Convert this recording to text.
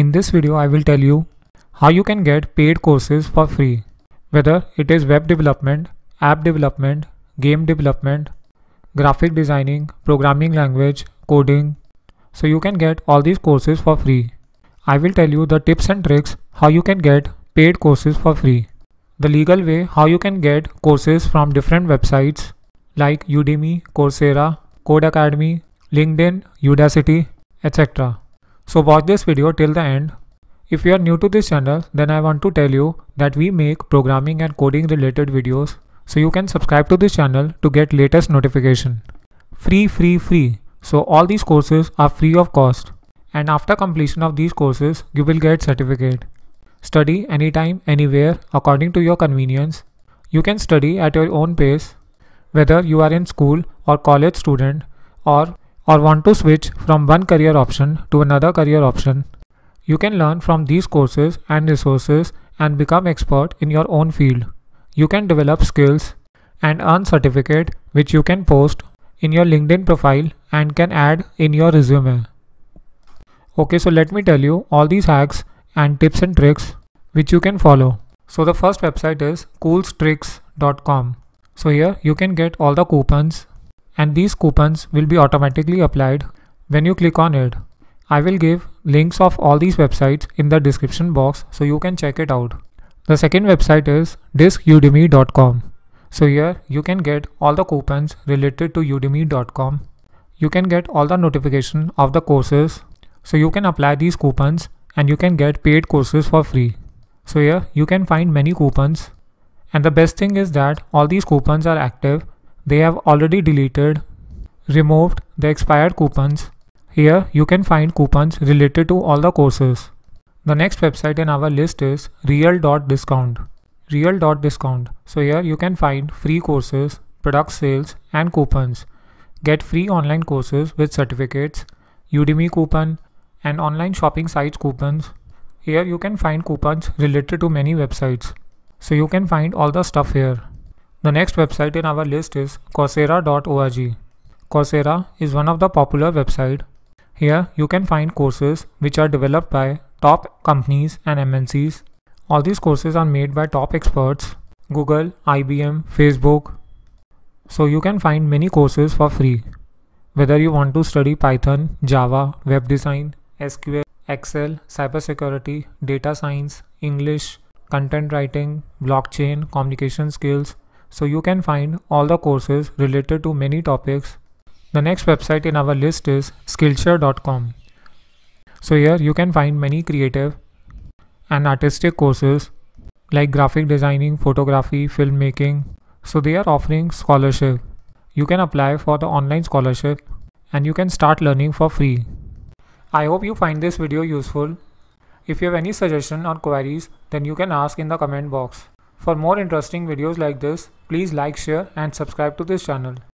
In this video I will tell you how you can get paid courses for free whether it is web development, app development, game development, graphic designing, programming language, coding. So you can get all these courses for free. I will tell you the tips and tricks how you can get paid courses for free. The legal way how you can get courses from different websites like Udemy, Coursera, Code Academy, LinkedIn, Udacity, etc. So watch this video till the end. If you are new to this channel, then I want to tell you that we make programming and coding related videos. So you can subscribe to this channel to get latest notification. Free, free, free. So all these courses are free of cost. And after completion of these courses, you will get certificate. Study anytime, anywhere, according to your convenience. You can study at your own pace, whether you are in school or college student or or want to switch from one career option to another career option. You can learn from these courses and resources and become expert in your own field. You can develop skills and earn certificate which you can post in your LinkedIn profile and can add in your resume. Okay, so let me tell you all these hacks and tips and tricks which you can follow. So the first website is coolstricks.com. So here you can get all the coupons and these coupons will be automatically applied when you click on it. I will give links of all these websites in the description box so you can check it out. The second website is discudemy.com. So here you can get all the coupons related to udemy.com. You can get all the notification of the courses. So you can apply these coupons and you can get paid courses for free. So here you can find many coupons. And the best thing is that all these coupons are active they have already deleted, removed the expired coupons. Here you can find coupons related to all the courses. The next website in our list is real.discount. Real.discount. So here you can find free courses, product sales and coupons. Get free online courses with certificates, Udemy coupon and online shopping sites coupons. Here you can find coupons related to many websites. So you can find all the stuff here. The next website in our list is Coursera.org. Coursera is one of the popular website. Here you can find courses which are developed by top companies and MNCs. All these courses are made by top experts, Google, IBM, Facebook. So you can find many courses for free. Whether you want to study Python, Java, web design, SQL, Excel, cybersecurity, data science, English, content writing, blockchain, communication skills, so you can find all the courses related to many topics. The next website in our list is Skillshare.com. So here you can find many creative and artistic courses like graphic designing, photography, filmmaking. So they are offering scholarship. You can apply for the online scholarship and you can start learning for free. I hope you find this video useful. If you have any suggestion or queries, then you can ask in the comment box. For more interesting videos like this, please like, share and subscribe to this channel.